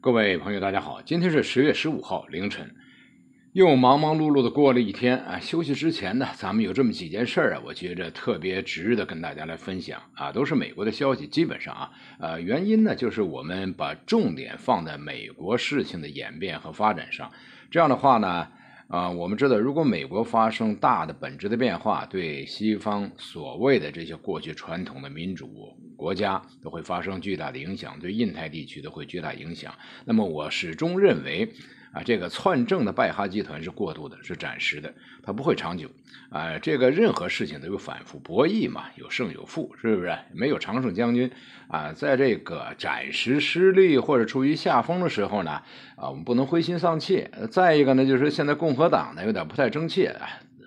各位朋友，大家好！今天是十月十五号凌晨，又忙忙碌碌的过了一天啊。休息之前呢，咱们有这么几件事儿啊，我觉着特别值得跟大家来分享啊，都是美国的消息。基本上啊，呃，原因呢就是我们把重点放在美国事情的演变和发展上，这样的话呢。啊，我们知道，如果美国发生大的本质的变化，对西方所谓的这些过去传统的民主国家都会发生巨大的影响，对印太地区都会巨大影响。那么，我始终认为。啊，这个篡政的拜哈集团是过度的，是暂时的，它不会长久。啊，这个任何事情都有反复博弈嘛，有胜有负，是不是？没有常胜将军。啊，在这个暂时失利或者处于下风的时候呢，啊，我们不能灰心丧气。再一个呢，就是现在共和党呢有点不太争气。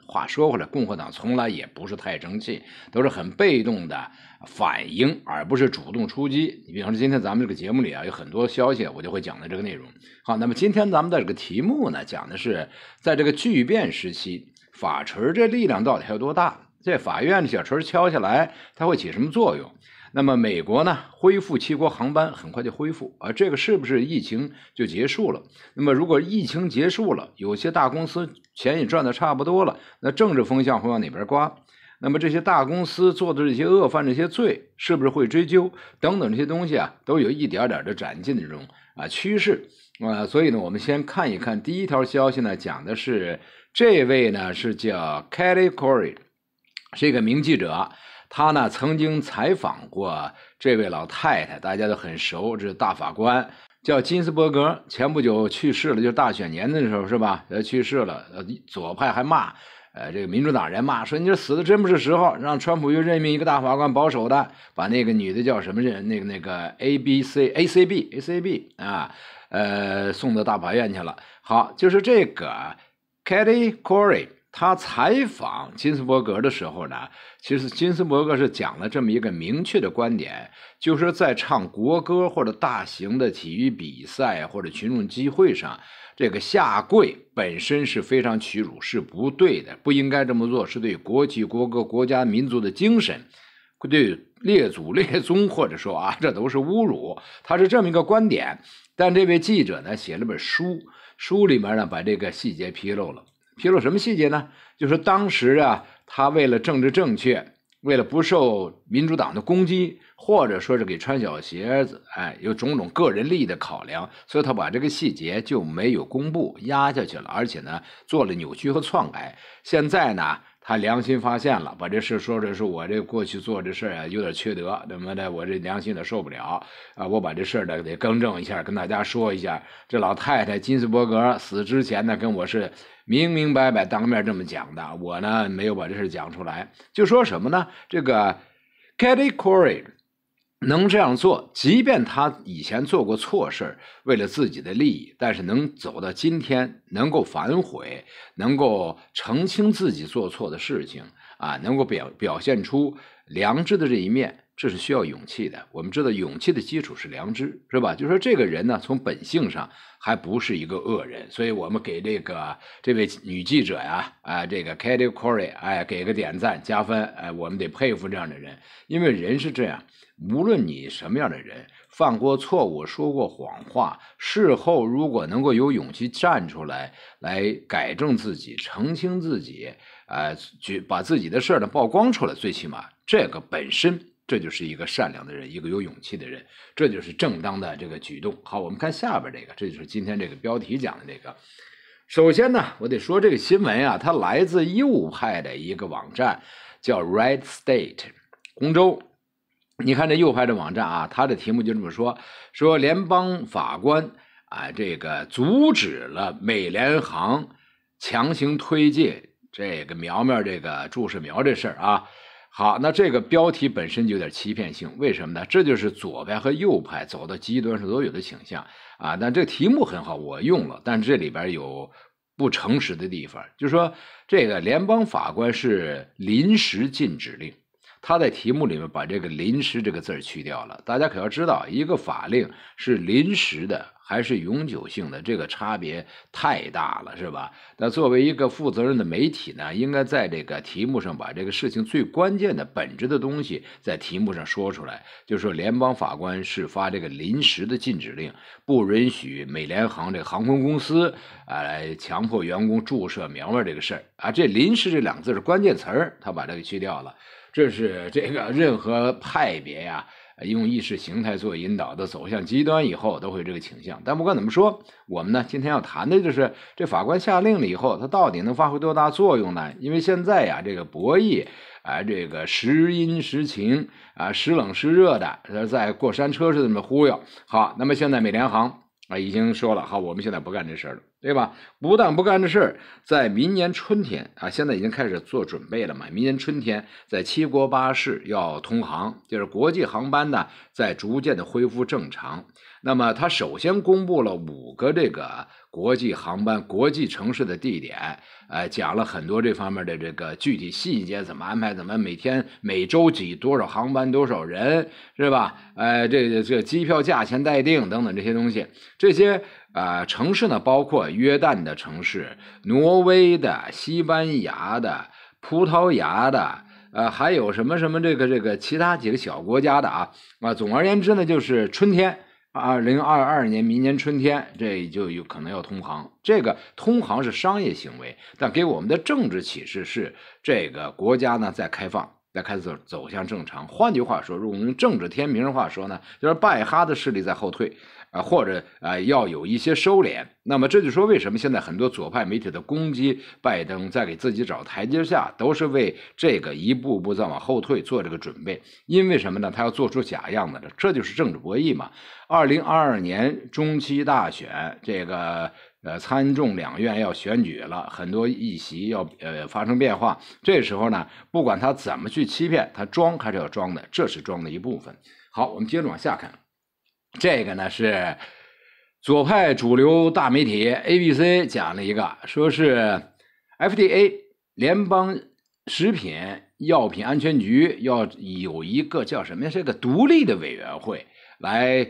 话说回来，共和党从来也不是太争气，都是很被动的。反应而不是主动出击。你比方说，今天咱们这个节目里啊，有很多消息，我就会讲的这个内容。好，那么今天咱们的这个题目呢，讲的是在这个巨变时期，法锤这力量到底还有多大？这法院的小锤敲下来，它会起什么作用？那么美国呢，恢复七国航班很快就恢复，而这个是不是疫情就结束了？那么如果疫情结束了，有些大公司钱也赚得差不多了，那政治风向会往哪边刮？那么这些大公司做的这些恶犯这些罪，是不是会追究等等这些东西啊，都有一点点的展进这种啊趋势啊。所以呢，我们先看一看第一条消息呢，讲的是这位呢是叫 Kelly Corey，是一个名记者，他呢曾经采访过这位老太太，大家都很熟，这是大法官叫金斯伯格，前不久去世了，就大选年的时候是吧？呃，去世了，呃，左派还骂。呃，这个民主党人嘛，说你这死的真不是时候，让川普又任命一个大法官，保守的，把那个女的叫什么人，那个那个 A B C A C B A C B 啊，呃，送到大法院去了。好，就是这个 Katie c o r e y 他采访金斯伯格的时候呢，其实金斯伯格是讲了这么一个明确的观点，就是在唱国歌或者大型的体育比赛或者群众集会上。这个下跪本身是非常屈辱，是不对的，不应该这么做，是对国旗、国歌、国家、民族的精神，对列祖 列宗，或者说啊，这都是侮辱。他是这么一个观点。但这位记者呢，写了本书，书里面呢把这个细节披露了。披露什么细节呢？就是当时啊，他为了政治正确。为了不受民主党的攻击，或者说是给穿小鞋子，哎，有种种个人利益的考量，所以他把这个细节就没有公布，压下去了，而且呢，做了扭曲和篡改。现在呢。他良心发现了，把这事说说，我这过去做这事儿啊，有点缺德，怎么的？我这良心的受不了啊！我把这事儿呢得更正一下，跟大家说一下。这老太太金斯伯格死之前呢，跟我是明明白白当面这么讲的，我呢没有把这事讲出来，就说什么呢？这个 Katie c o r y 能这样做，即便他以前做过错事为了自己的利益，但是能走到今天，能够反悔，能够澄清自己做错的事情啊，能够表表现出。良知的这一面，这是需要勇气的。我们知道，勇气的基础是良知，是吧？就说这个人呢，从本性上还不是一个恶人，所以我们给这个这位女记者呀，啊，这个 Katie Coury，哎，给个点赞加分，哎，我们得佩服这样的人，因为人是这样，无论你什么样的人，犯过错误，说过谎话，事后如果能够有勇气站出来，来改正自己，澄清自己，啊，去把自己的事儿呢曝光出来，最起码。这个本身，这就是一个善良的人，一个有勇气的人，这就是正当的这个举动。好，我们看下边这个，这就是今天这个标题讲的这个。首先呢，我得说这个新闻啊，它来自右派的一个网站，叫 Right State，红州。你看这右派的网站啊，它的题目就这么说：说联邦法官啊，这个阻止了美联航强行推进这个苗苗这个注射苗这事儿啊。好，那这个标题本身就有点欺骗性，为什么呢？这就是左派和右派走到极端都有的倾向啊。但这个题目很好，我用了，但这里边有不诚实的地方，就是说这个联邦法官是临时禁止令，他在题目里面把这个“临时”这个字去掉了。大家可要知道，一个法令是临时的。还是永久性的，这个差别太大了，是吧？那作为一个负责任的媒体呢，应该在这个题目上把这个事情最关键的、本质的东西在题目上说出来，就是、说联邦法官是发这个临时的禁止令，不允许美联航这个航空公司啊来强迫员工注射苗苗这个事儿啊，这“临时”这两个字是关键词儿，他把它给去掉了，这是这个任何派别呀。用意识形态做引导的走向极端以后，都会有这个倾向。但不管怎么说，我们呢，今天要谈的就是这法官下令了以后，他到底能发挥多大作用呢？因为现在呀，这个博弈啊，这个时阴时晴啊，时冷时热的，在过山车似的那么忽悠。好，那么现在美联航啊，已经说了，好，我们现在不干这事儿了，对吧？不但不干这事儿，在明年春天啊，现在已经开始做准备了嘛。明年春天，在七国八市要通航，就是国际航班呢，在逐渐的恢复正常。那么，他首先公布了五个这个。国际航班、国际城市的地点，呃，讲了很多这方面的这个具体细节，怎么安排，怎么每天、每周几多少航班、多少人，是吧？哎，这这机票价钱待定等等这些东西。这些啊城市呢，包括约旦的城市、挪威的、西班牙的、葡萄牙的，呃，还有什么什么这个这个其他几个小国家的啊啊。总而言之呢，就是春天。二零二二年，明年春天，这就有可能要通航。这个通航是商业行为，但给我们的政治启示是，这个国家呢在开放，在开始走向正常。换句话说，如果用政治天平的话说呢，就是拜哈的势力在后退。啊，或者啊，要有一些收敛。那么这就说，为什么现在很多左派媒体的攻击拜登，在给自己找台阶下，都是为这个一步步在往后退做这个准备。因为什么呢？他要做出假样子了，这就是政治博弈嘛。二零二二年中期大选，这个呃参众两院要选举了，很多议席要呃发生变化。这时候呢，不管他怎么去欺骗，他装还是要装的，这是装的一部分。好，我们接着往下看。这个呢是左派主流大媒体 ABC 讲了一个，说是 FDA 联邦食品药品安全局要有一个叫什么呀？是个独立的委员会来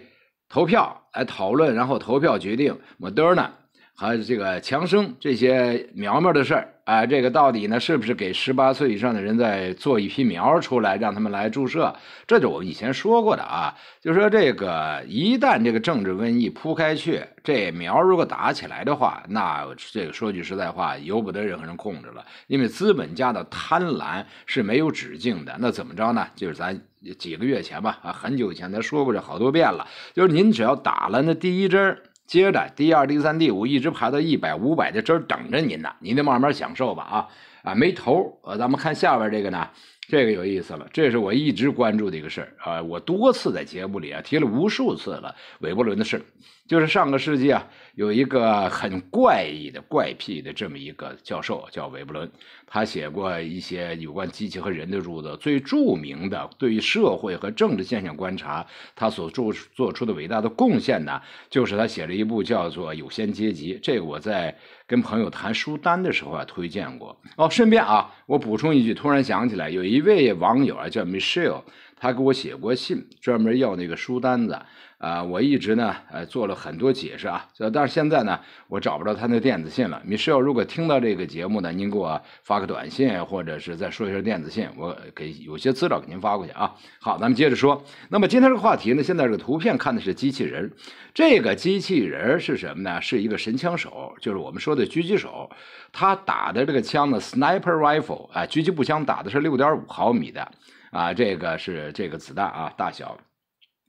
投票、来讨论，然后投票决定莫得呢。和这个强生这些苗苗的事儿，哎，这个到底呢是不是给十八岁以上的人在做一批苗出来，让他们来注射？这就我们以前说过的啊，就说这个一旦这个政治瘟疫铺开去，这苗如果打起来的话，那这个说句实在话，由不得任何人控制了，因为资本家的贪婪是没有止境的。那怎么着呢？就是咱几个月前吧，很久以前咱说过这好多遍了，就是您只要打了那第一针接着第二、第三、第五，一直排到一百、五百的这儿等着您呢，您得慢慢享受吧啊啊！没头呃，咱们看下边这个呢。这个有意思了，这是我一直关注的一个事儿啊！我多次在节目里啊提了无数次了韦伯伦的事儿，就是上个世纪啊有一个很怪异的怪癖的这么一个教授叫韦伯伦，他写过一些有关机器和人的著作，最著名的对于社会和政治现象观察，他所做出的伟大的贡献呢，就是他写了一部叫做《有限阶级》，这个我在。跟朋友谈书单的时候啊，推荐过哦。顺便啊，我补充一句，突然想起来，有一位网友啊，叫 Michelle。他给我写过信，专门要那个书单子啊。我一直呢，呃，做了很多解释啊。但是现在呢，我找不着他那电子信了。米师尔，如果听到这个节目呢，您给我发个短信，或者是再说一下电子信，我给有些资料给您发过去啊。好，咱们接着说。那么今天这个话题呢，现在这个图片看的是机器人。这个机器人是什么呢？是一个神枪手，就是我们说的狙击手。他打的这个枪呢，sniper rifle 啊，狙击步枪打的是六点五毫米的。啊，这个是这个子弹啊，大小。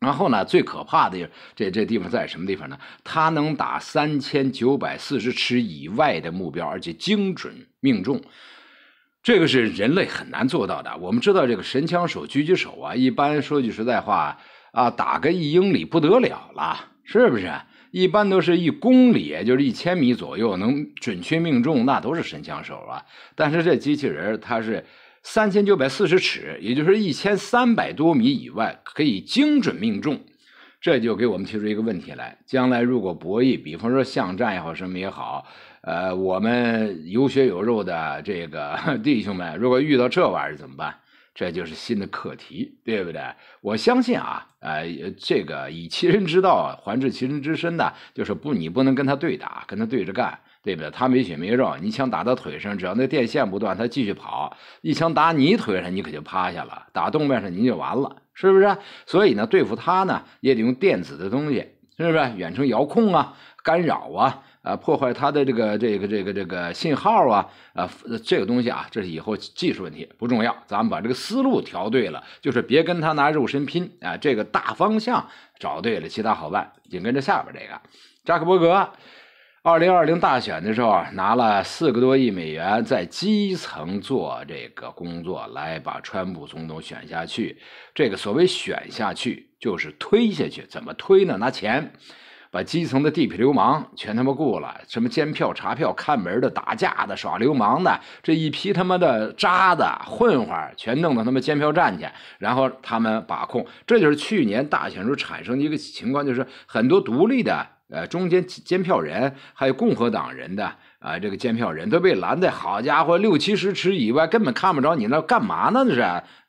然后呢，最可怕的这这地方在什么地方呢？它能打三千九百四十尺以外的目标，而且精准命中。这个是人类很难做到的。我们知道，这个神枪手、狙击手啊，一般说句实在话啊，打个一英里不得了了，是不是？一般都是一公里，就是一千米左右能准确命中，那都是神枪手啊。但是这机器人它是。三千九百四十尺，也就是一千三百多米以外可以精准命中，这就给我们提出一个问题来：将来如果博弈，比方说巷战也好，什么也好，呃，我们有血有肉的这个 弟兄们，如果遇到这玩意儿怎么办？这就是新的课题，对不对？我相信啊，呃，这个以其人之道还治其人之身的，就是不你不能跟他对打，跟他对着干。对不对？他没血没肉，你枪打他腿上，只要那电线不断，他继续跑；一枪打你腿上，你可就趴下了；打动脉上，你就完了，是不是？所以呢，对付他呢，也得用电子的东西，是不是？远程遥控啊，干扰啊，呃，破坏他的这个这个这个这个信号啊，啊，这个东西啊，这是以后技术问题，不重要。咱们把这个思路调对了，就是别跟他拿肉身拼啊，这个大方向找对了，其他好办。紧跟着下边这个，扎克伯格。二零二零大选的时候啊，拿了四个多亿美元在基层做这个工作，来把川普总统选下去。这个所谓选下去，就是推下去。怎么推呢？拿钱，把基层的地痞流氓全他妈雇了，什么监票、查票、看门的、打架的、耍流氓的，这一批他妈的渣子混混全弄到他妈监票站去，然后他们把控。这就是去年大选时候产生的一个情况，就是很多独立的。呃，中间监票人还有共和党人的啊，这个监票人都被拦在，好家伙，六七十尺以外根本看不着你那干嘛呢？是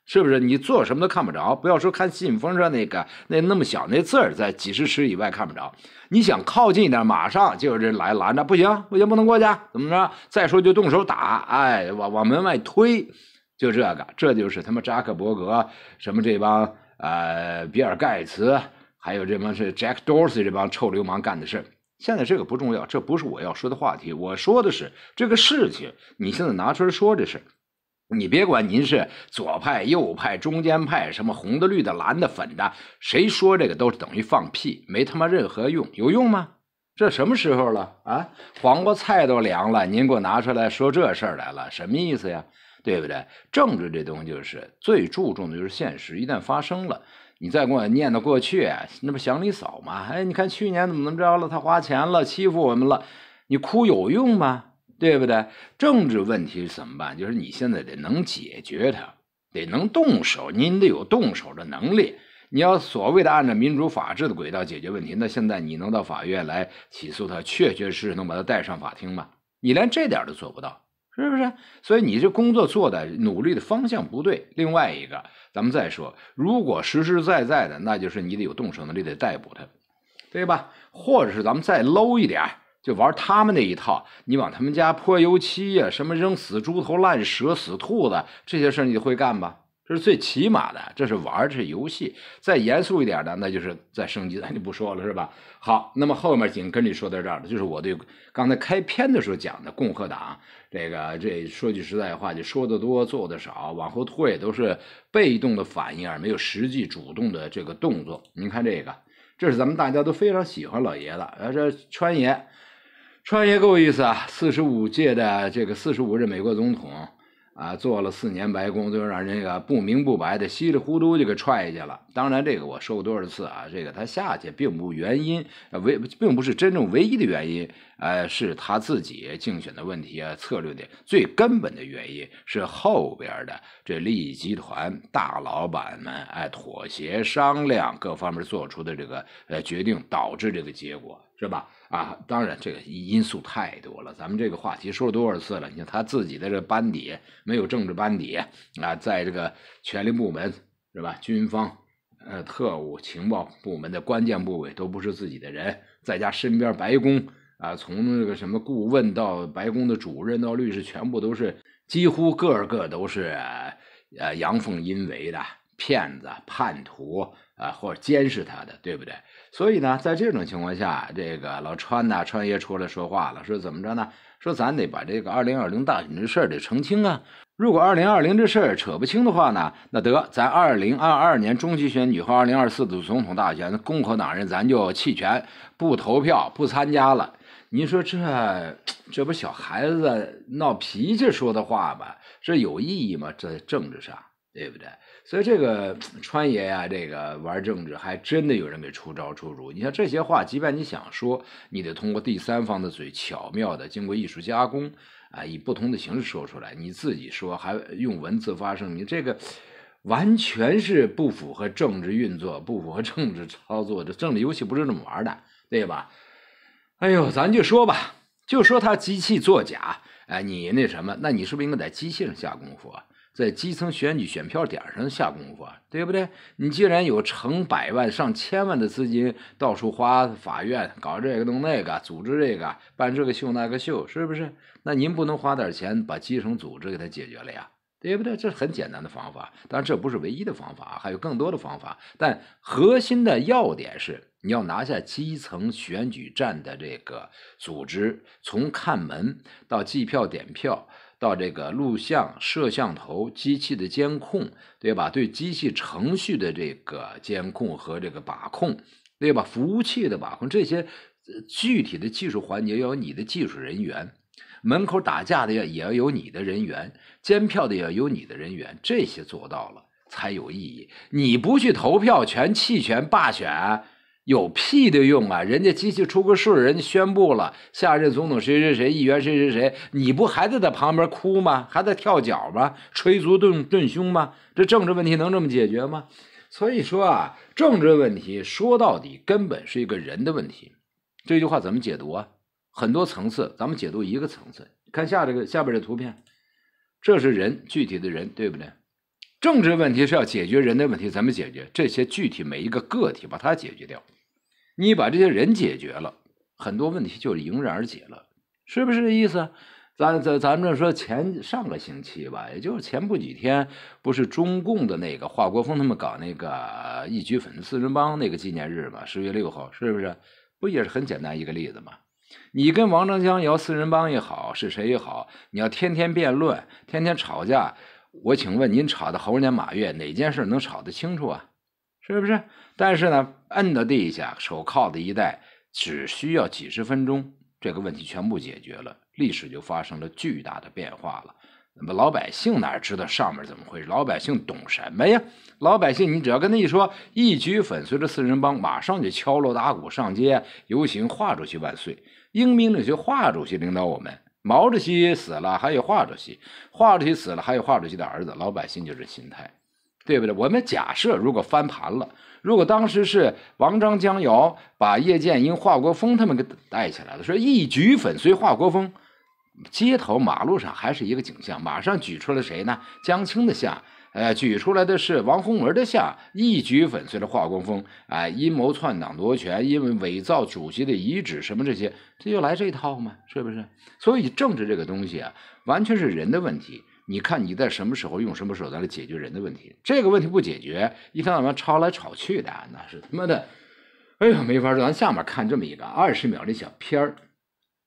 是不是？你做什么都看不着，不要说看信封上那个那那么小那字儿，在几十尺以外看不着。你想靠近一点，马上就有人来拦着，不行不行，不能过去，怎么着？再说就动手打，哎，往往门外推，就这个，这就是他妈扎克伯格什么这帮呃，比尔盖茨。还有这帮是 Jack Dorsey 这帮臭流氓干的事现在这个不重要，这不是我要说的话题。我说的是这个事情，你现在拿出来说这事，你别管您是左派、右派、中间派，什么红的、绿的、蓝的、粉的，谁说这个都是等于放屁，没他妈任何用，有用吗？这什么时候了啊？黄瓜菜都凉了，您给我拿出来说这事儿来了，什么意思呀？对不对？政治这东西就是最注重的就是现实，一旦发生了。你再跟我念叨过去，那不祥里扫吗？哎，你看去年怎么怎么着了，他花钱了，欺负我们了，你哭有用吗？对不对？政治问题怎么办？就是你现在得能解决它，得能动手，您得有动手的能力。你要所谓的按照民主法治的轨道解决问题，那现在你能到法院来起诉他，确确实实能把他带上法庭吗？你连这点都做不到。是不是？所以你这工作做的努力的方向不对。另外一个，咱们再说，如果实实在在的，那就是你得有动手能力，得逮捕他，对吧？或者是咱们再 low 一点就玩他们那一套，你往他们家泼油漆呀，什么扔死猪头、烂蛇、死兔子这些事儿，你会干吧？这是最起码的，这是玩这是游戏。再严肃一点的，那就是再升级，咱就不说了，是吧？好，那么后面紧跟你说到这儿了，就是我对刚才开篇的时候讲的共和党，这个这说句实在话，就说的多，做的少，往后拖也都是被动的反应，而没有实际主动的这个动作。您看这个，这是咱们大家都非常喜欢老爷子，这川爷，川爷够意思啊！四十五届的这个四十五任美国总统。啊，做了四年白宫，就让人家不明不白的稀里糊涂就给踹下去了。当然，这个我说过多少次啊？这个他下去并不原因，呃，唯并不是真正唯一的原因，呃，是他自己竞选的问题啊，策略的最根本的原因是后边的这利益集团大老板们哎妥协商量各方面做出的这个呃决定导致这个结果。是吧？啊，当然，这个因素太多了。咱们这个话题说了多少次了？你看他自己的这班底没有政治班底啊，在这个权力部门是吧？军方、呃，特务情报部门的关键部位都不是自己的人。再加身边白宫啊，从那个什么顾问到白宫的主任到律师，全部都是几乎个个都是呃阳奉阴违的骗子、叛徒。啊，或者监视他的，对不对？所以呢，在这种情况下，这个老川呐，川爷出来说话了，说怎么着呢？说咱得把这个二零二零大选这事儿得澄清啊。如果二零二零这事儿扯不清的话呢，那得咱二零二二年中期选举和二零二四的总统大选，共和党人咱就弃权，不投票，不参加了。您说这这不小孩子闹脾气说的话吗？这有意义吗？这政治上，对不对？所以这个川爷呀，这个玩政治还真的有人给出招出主意。你像这些话，即便你想说，你得通过第三方的嘴，巧妙的经过艺术加工，啊，以不同的形式说出来。你自己说还用文字发声，你这个完全是不符合政治运作、不符合政治操作的。政治游戏不是这么玩的，对吧？哎呦，咱就说吧，就说他机器作假，哎，你那什么，那你是不是应该在机器上下功夫啊？在基层选举选票点上下功夫，对不对？你既然有成百万、上千万的资金到处花，法院搞这个弄那个，组织这个办这个秀那个秀，是不是？那您不能花点钱把基层组织给他解决了呀？对不对？这很简单的方法，当然这不是唯一的方法，还有更多的方法。但核心的要点是，你要拿下基层选举站的这个组织，从看门到计票点票。到这个录像摄像头机器的监控，对吧？对机器程序的这个监控和这个把控，对吧？服务器的把控，这些具体的技术环节要有你的技术人员。门口打架的也要有你的人员，监票的也要有你的人员，这些做到了才有意义。你不去投票，全弃权罢选。有屁的用啊！人家机器出个数，人家宣布了下任总统谁谁谁，议员谁谁谁，你不还在在旁边哭吗？还在跳脚吗？捶足顿顿胸吗？这政治问题能这么解决吗？所以说啊，政治问题说到底根本是一个人的问题。这句话怎么解读啊？很多层次，咱们解读一个层次。看下这个下边这图片，这是人，具体的人对不对？政治问题是要解决人的问题，怎么解决？这些具体每一个个体把它解决掉，你把这些人解决了很多问题，就是迎刃而解了，是不是这意思？咱咱咱们说前上个星期吧，也就是前不几天，不是中共的那个华国锋他们搞那个“一局粉四人帮”那个纪念日嘛，十月六号，是不是？不也是很简单一个例子嘛？你跟王长江摇四人帮也好，是谁也好，你要天天辩论，天天吵架。我请问您吵到猴年马月，哪件事能吵得清楚啊？是不是？但是呢，摁到地下，手铐子一戴，只需要几十分钟，这个问题全部解决了，历史就发生了巨大的变化了。那么老百姓哪知道上面怎么回事？老百姓懂什么呀？老百姓，你只要跟他一说，一举粉碎了四人帮，马上就敲锣打鼓上街游行，华主席万岁！英明领袖华主席领导我们。毛主席死了还有华主席，华主席死了还有华主席的儿子，老百姓就是心态，对不对？我们假设如果翻盘了，如果当时是王章、江瑶把叶剑英、华国锋他们给带起来了，说一举粉碎华国锋，街头马路上还是一个景象，马上举出了谁呢？江青的像。呃，举出来的是王洪文的下，一举粉碎了华国锋。哎，阴谋篡党夺权，因为伪造主席的遗旨什么这些，这就来这一套嘛，是不是？所以政治这个东西啊，完全是人的问题。你看你在什么时候用什么手段来解决人的问题？这个问题不解决，一天到晚吵来吵去的，那是他妈的，哎呦，没法说。咱下面看这么一个二十秒的小片儿，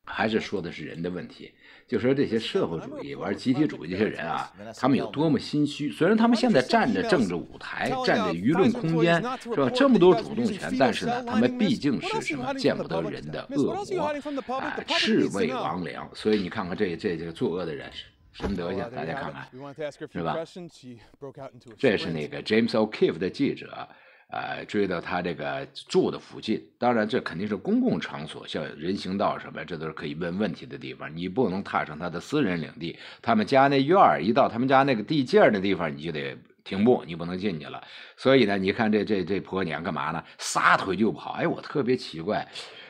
还是说的是人的问题。就说这些社会主义玩集体主义这些人啊，他们有多么心虚？虽然他们现在站着政治舞台，站着舆论空间，是吧？这么多主动权，但是呢，他们毕竟是什么见不得人的恶魔，啊，赤卫魍良。所以你看看这这这作恶的人什么德行？大家看看，是吧？这是那个 James O'Keefe 的记者。呃，追到他这个住的附近，当然这肯定是公共场所，像人行道什么，这都是可以问问题的地方。你不能踏上他的私人领地，他们家那院儿，一到他们家那个地界儿的地方，你就得停步，你不能进去了。所以呢，你看这这这婆娘干嘛呢？撒腿就跑。哎，我特别奇怪。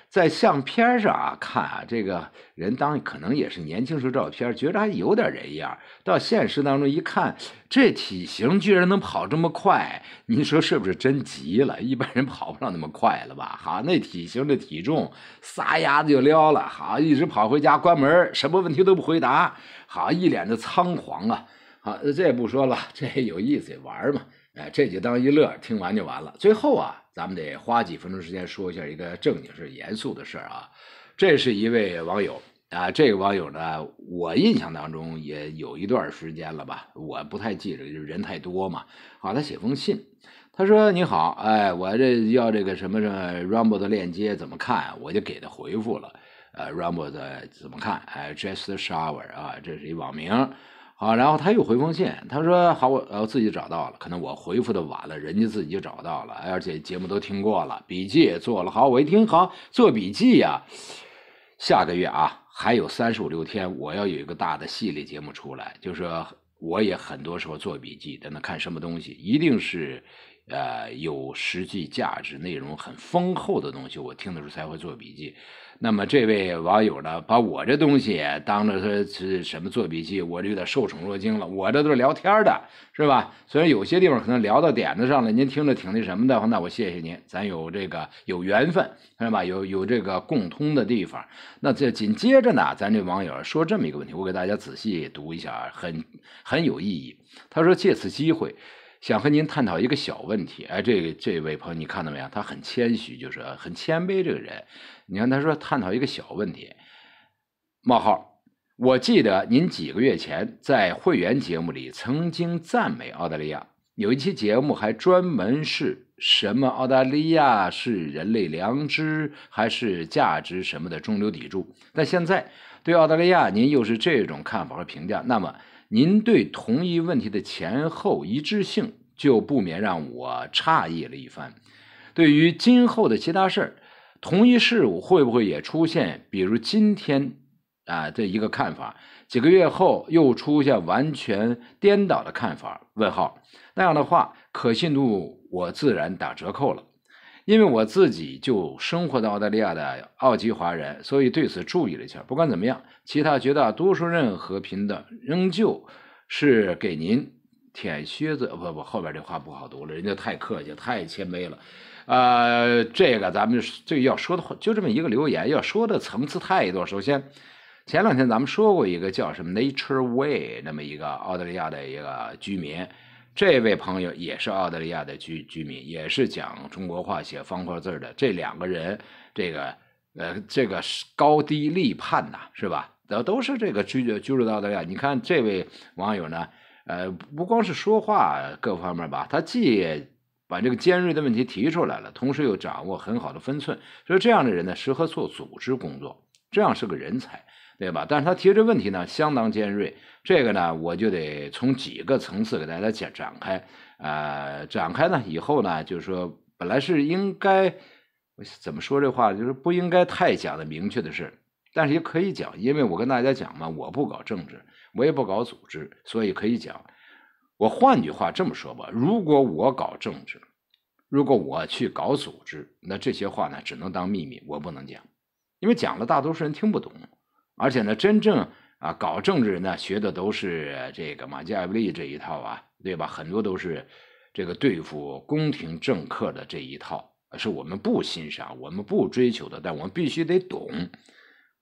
在相片上啊，看啊，这个人当可能也是年轻时候照片，觉得还有点人样。到现实当中一看，这体型居然能跑这么快，您说是不是真急了？一般人跑不上那么快了吧？好，那体型、的体重，撒丫子就撩了。好，一直跑回家，关门，什么问题都不回答。好，一脸的仓皇啊。好，这不说了，这有意思，玩嘛。哎，这就当一乐，听完就完了。最后啊，咱们得花几分钟时间说一下一个正经、事、严肃的事啊。这是一位网友啊，这个网友呢，我印象当中也有一段时间了吧，我不太记着，就是人太多嘛。啊，他写封信，他说：“你好，哎，我这要这个什么什么 Rumble 的链接怎么看？”我就给他回复了，呃，Rumble 的怎么看？哎，JustShower 啊，这是一网名。好，然后他又回封信，他说：“好，我自己找到了，可能我回复的晚了，人家自己就找到了，而且节目都听过了，笔记也做了。好，我一听，好做笔记呀，下个月啊还有三十五六天，我要有一个大的系列节目出来，就是我也很多时候做笔记，在那看什么东西，一定是。”呃，有实际价值、内容很丰厚的东西，我听的时候才会做笔记。那么这位网友呢，把我这东西当着是什么做笔记？我有点受宠若惊了。我这都是聊天的，是吧？虽然有些地方可能聊到点子上了，您听着挺那什么的，那我谢谢您，咱有这个有缘分，是吧？有有这个共通的地方。那这紧接着呢，咱这网友说这么一个问题，我给大家仔细读一下，很很有意义。他说：“借此机会。”想和您探讨一个小问题，哎，这这位朋友你看到没有？他很谦虚，就是很谦卑。这个人，你看他说探讨一个小问题，冒号，我记得您几个月前在会员节目里曾经赞美澳大利亚，有一期节目还专门是什么澳大利亚是人类良知还是价值什么的中流砥柱。但现在对澳大利亚您又是这种看法和评价，那么？您对同一问题的前后一致性，就不免让我诧异了一番。对于今后的其他事儿，同一事物会不会也出现？比如今天啊，这一个看法，几个月后又出现完全颠倒的看法？问号，那样的话，可信度我自然打折扣了。因为我自己就生活在澳大利亚的澳籍华人，所以对此注意了一下。不管怎么样，其他绝大多数人和平的仍旧是给您舔靴子。不不，后边这话不好读了，人家太客气，太谦卑了。呃，这个咱们最要说的话，就这么一个留言要说的层次太多。首先，前两天咱们说过一个叫什么 Nature Way 那么一个澳大利亚的一个居民。这位朋友也是澳大利亚的居居民，也是讲中国话、写方块字的。这两个人，这个呃，这个高低立判呐，是吧？都都是这个居居住到澳大利亚。你看这位网友呢，呃，不光是说话各方面吧，他既把这个尖锐的问题提出来了，同时又掌握很好的分寸。所以这样的人呢，适合做组织工作，这样是个人才。对吧？但是他提这问题呢，相当尖锐。这个呢，我就得从几个层次给大家讲展开。呃，展开呢以后呢，就是说，本来是应该怎么说这话，就是不应该太讲的明确的事但是也可以讲，因为我跟大家讲嘛，我不搞政治，我也不搞组织，所以可以讲。我换句话这么说吧：如果我搞政治，如果我去搞组织，那这些话呢，只能当秘密，我不能讲，因为讲了，大多数人听不懂。而且呢，真正啊搞政治人呢，学的都是这个马基雅维利这一套啊，对吧？很多都是这个对付宫廷政客的这一套，是我们不欣赏、我们不追求的。但我们必须得懂，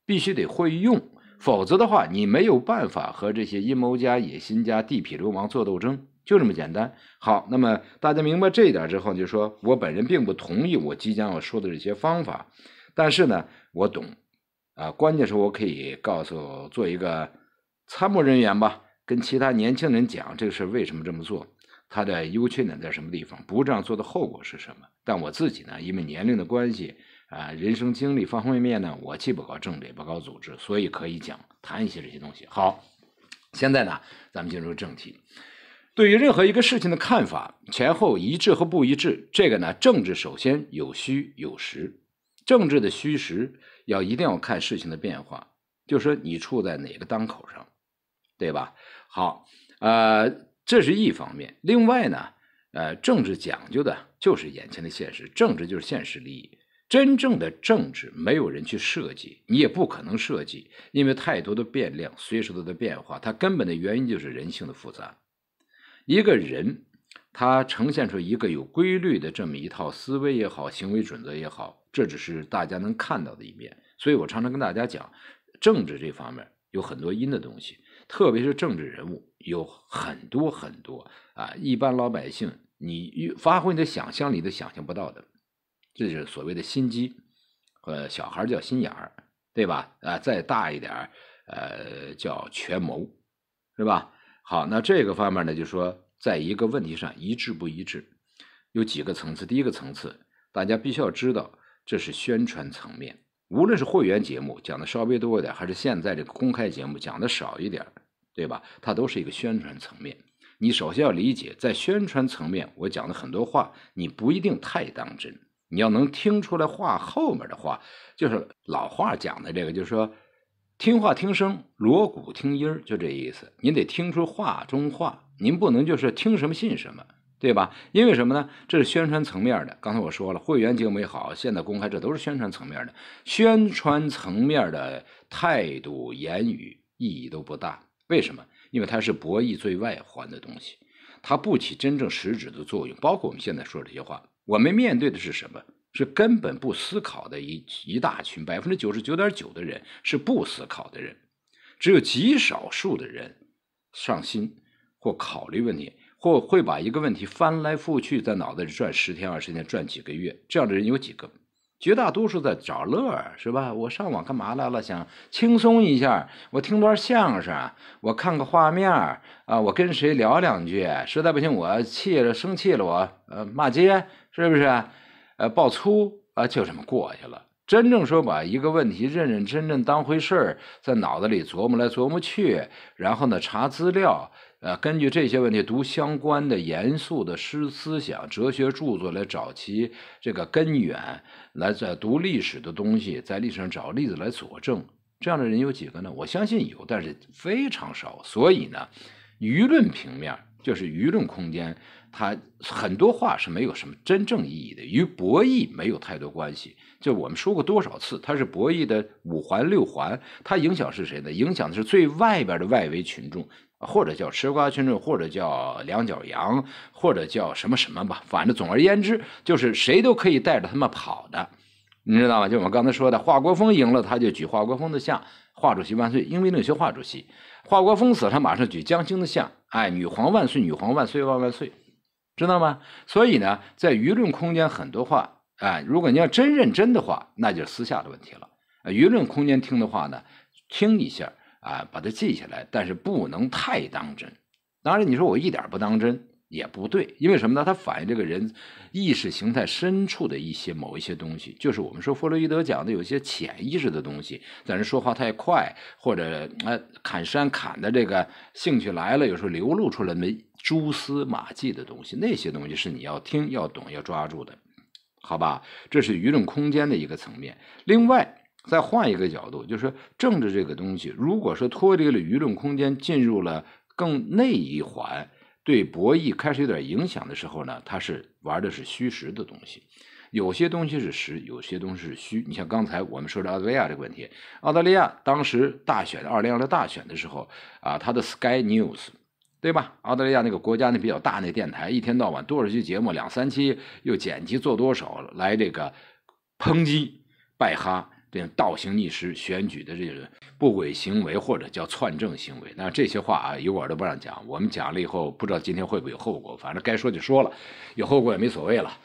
必须得会用，否则的话，你没有办法和这些阴谋家、野心家、地痞流氓做斗争，就这么简单。好，那么大家明白这一点之后，就说我本人并不同意我即将要说的这些方法，但是呢，我懂。啊，关键是我可以告诉做一个参谋人员吧，跟其他年轻人讲这个事为什么这么做，他的优缺点在什么地方，不这样做的后果是什么。但我自己呢，因为年龄的关系啊，人生经历方方面面呢，我既不搞政治也不搞组织，所以可以讲谈一些这些东西。好，现在呢，咱们进入正题。对于任何一个事情的看法，前后一致和不一致，这个呢，政治首先有虚有实，政治的虚实。要一定要看事情的变化，就说你处在哪个当口上，对吧？好，呃，这是一方面。另外呢，呃，政治讲究的就是眼前的现实，政治就是现实利益。真正的政治，没有人去设计，你也不可能设计，因为太多的变量随时都在变化，它根本的原因就是人性的复杂。一个人。它呈现出一个有规律的这么一套思维也好，行为准则也好，这只是大家能看到的一面。所以我常常跟大家讲，政治这方面有很多阴的东西，特别是政治人物有很多很多啊，一般老百姓你发挥你的想象力都想象不到的，这就是所谓的心机。呃，小孩叫心眼儿，对吧？啊，再大一点，呃，叫权谋，是吧？好，那这个方面呢，就说。在一个问题上一致不一致，有几个层次。第一个层次，大家必须要知道，这是宣传层面。无论是会员节目讲的稍微多一点，还是现在这个公开节目讲的少一点，对吧？它都是一个宣传层面。你首先要理解，在宣传层面，我讲的很多话，你不一定太当真。你要能听出来话后面的话，就是老话讲的这个，就是说，听话听声，锣鼓听音儿，就这意思。您得听出话中话。您不能就是听什么信什么，对吧？因为什么呢？这是宣传层面的。刚才我说了，会员精美好，现在公开，这都是宣传层面的。宣传层面的态度、言语意义都不大。为什么？因为它是博弈最外环的东西，它不起真正实质的作用。包括我们现在说这些话，我们面对的是什么？是根本不思考的一一大群，百分之九十九点九的人是不思考的人，只有极少数的人上心。或考虑问题，或会把一个问题翻来覆去在脑子里转十天二十天，转几个月，这样的人有几个？绝大多数在找乐儿，是吧？我上网干嘛来了？想轻松一下，我听段相声，我看个画面啊，我跟谁聊两句。实在不行，我气了，生气了，我呃骂街，是不是？呃，爆粗啊，就这么过去了。真正说把一个问题认认真真当回事儿，在脑子里琢磨来琢磨去，然后呢查资料。呃，根据这些问题，读相关的严肃的诗思想、哲学著作，来找其这个根源，来在读历史的东西，在历史上找例子来佐证。这样的人有几个呢？我相信有，但是非常少。所以呢，舆论平面就是舆论空间，它很多话是没有什么真正意义的，与博弈没有太多关系。就我们说过多少次，它是博弈的五环六环，它影响是谁呢？影响的是最外边的外围群众，或者叫吃瓜群众，或者叫两脚羊，或者叫什么什么吧。反正总而言之，就是谁都可以带着他们跑的，你知道吗？就我们刚才说的，华国锋赢了，他就举华国锋的像，华主席万岁，因为那些华主席。华国锋死了，他马上举江青的像，哎，女皇万岁，女皇万岁，万万岁，知道吗？所以呢，在舆论空间，很多话。哎，如果你要真认真的话，那就是私下的问题了。舆论空间听的话呢，听一下啊，把它记下来，但是不能太当真。当然，你说我一点不当真也不对，因为什么呢？它反映这个人意识形态深处的一些某一些东西，就是我们说弗洛伊德讲的有些潜意识的东西。但是说话太快或者啊砍山砍的这个兴趣来了，有时候流露出来的蛛丝马迹的东西，那些东西是你要听、要懂、要抓住的。好吧，这是舆论空间的一个层面。另外，再换一个角度，就是说政治这个东西，如果说脱离了舆论空间，进入了更内一环，对博弈开始有点影响的时候呢，它是玩的是虚实的东西，有些东西是实，有些东西是虚。你像刚才我们说的澳大利亚这个问题，澳大利亚当时大选，二零二零大选的时候啊，他的 Sky News。对吧？澳大利亚那个国家那比较大，那电台一天到晚多少期节目，两三期又剪辑做多少来这个抨击拜哈这样倒行逆施、选举的这个不轨行为或者叫篡政行为。那这些话啊，油管都不让讲，我们讲了以后，不知道今天会不会有后果。反正该说就说了，有后果也没所谓了。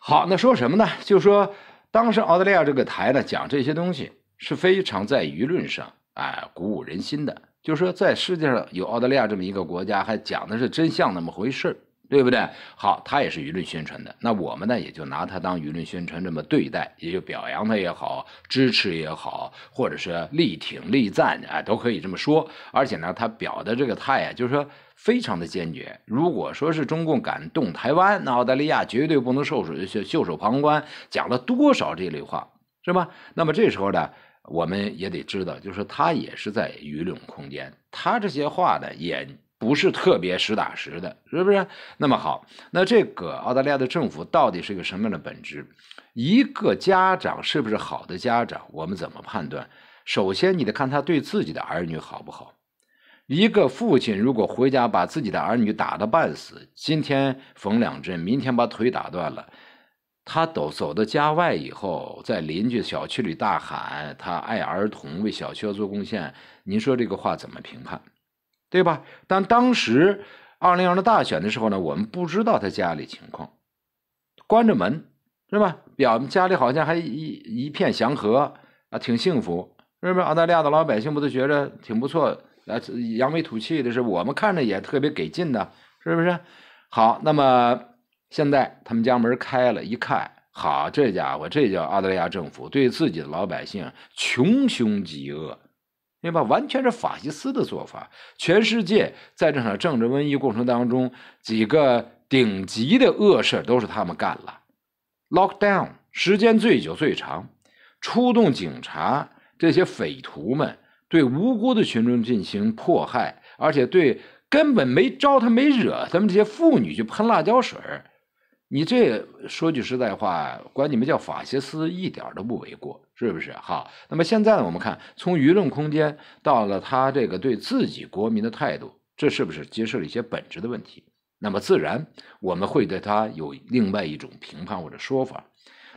好，那说什么呢？就说当时澳大利亚这个台呢，讲这些东西是非常在舆论上哎鼓舞人心的。就是说，在世界上有澳大利亚这么一个国家，还讲的是真相那么回事，对不对？好，他也是舆论宣传的，那我们呢也就拿他当舆论宣传这么对待，也就表扬他也好，支持也好，或者是力挺、力赞啊，都可以这么说。而且呢，他表的这个态啊，就是说非常的坚决。如果说是中共敢动台湾，那澳大利亚绝对不能受手袖手旁观，讲了多少这类话，是吧？那么这时候呢？我们也得知道，就是他也是在舆论空间，他这些话呢也不是特别实打实的，是不是？那么好，那这个澳大利亚的政府到底是一个什么样的本质？一个家长是不是好的家长？我们怎么判断？首先，你得看他对自己的儿女好不好。一个父亲如果回家把自己的儿女打得半死，今天缝两针，明天把腿打断了。他走走到家外以后，在邻居小区里大喊：“他爱儿童，为小区做贡献。”您说这个话怎么评判，对吧？但当时2 0 2的大选的时候呢，我们不知道他家里情况，关着门是吧？表家里好像还一一片祥和啊，挺幸福，是不是？澳大利亚的老百姓不都觉着挺不错，啊，扬眉吐气的是我们看着也特别给劲的，是不是？好，那么。现在他们家门开了，一看，好，这家伙，这叫澳大利亚政府对自己的老百姓穷凶极恶，明白？完全是法西斯的做法。全世界在这场政治瘟疫过程当中，几个顶级的恶事都是他们干了。Lockdown 时间最久最长，出动警察，这些匪徒们对无辜的群众进行迫害，而且对根本没招他没惹他们这些妇女去喷辣椒水儿。你这说句实在话，管你们叫法西斯一点都不为过，是不是？好，那么现在呢，我们看从舆论空间到了他这个对自己国民的态度，这是不是揭示了一些本质的问题？那么自然我们会对他有另外一种评判或者说法，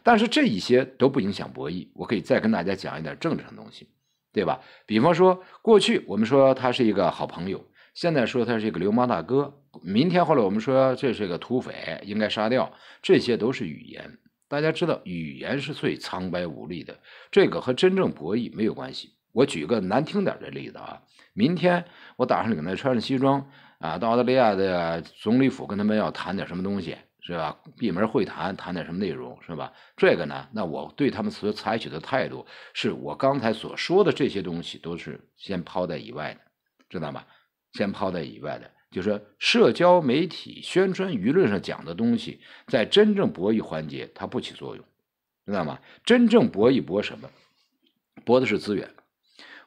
但是这一些都不影响博弈。我可以再跟大家讲一点政治上的东西，对吧？比方说，过去我们说他是一个好朋友。现在说他是一个流氓大哥，明天后来我们说这是个土匪，应该杀掉，这些都是语言。大家知道，语言是最苍白无力的，这个和真正博弈没有关系。我举个难听点的例子啊，明天我打上领带，穿上西装啊，到澳大利亚的总理府跟他们要谈点什么东西，是吧？闭门会谈，谈点什么内容，是吧？这个呢，那我对他们所采取的态度，是我刚才所说的这些东西都是先抛在以外的，知道吗？先抛在以外的，就是社交媒体宣传舆论上讲的东西，在真正博弈环节它不起作用，知道吗？真正博弈博什么？博的是资源，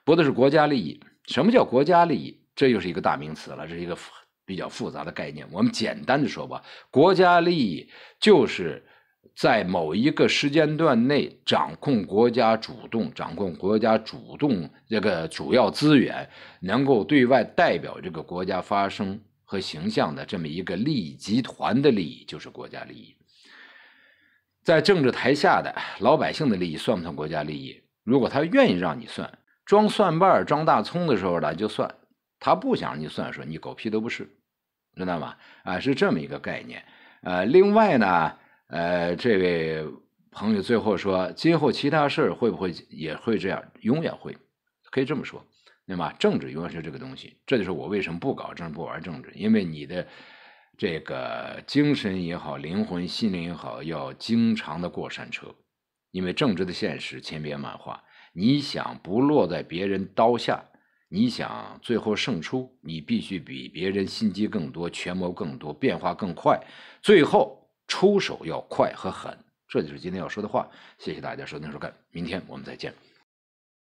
博的是国家利益。什么叫国家利益？这又是一个大名词了，这是一个比较复杂的概念。我们简单的说吧，国家利益就是。在某一个时间段内掌控国家主动、掌控国家主动这个主要资源，能够对外代表这个国家发声和形象的这么一个利益集团的利益，就是国家利益。在政治台下的老百姓的利益算不算国家利益？如果他愿意让你算，装蒜瓣、装大葱的时候呢，就算；他不想让你算，说你狗屁都不是，知道吗？啊，是这么一个概念。呃，另外呢。呃，这位朋友最后说：“今后其他事儿会不会也会这样？永远会，可以这么说，对吗？政治永远是这个东西。这就是我为什么不搞政治，不玩政治，因为你的这个精神也好，灵魂、心灵也好，要经常的过山车。因为政治的现实千变万化，你想不落在别人刀下，你想最后胜出，你必须比别人心机更多，权谋更多，变化更快，最后。”出手要快和狠，这就是今天要说的话。谢谢大家收听收看，明天我们再见。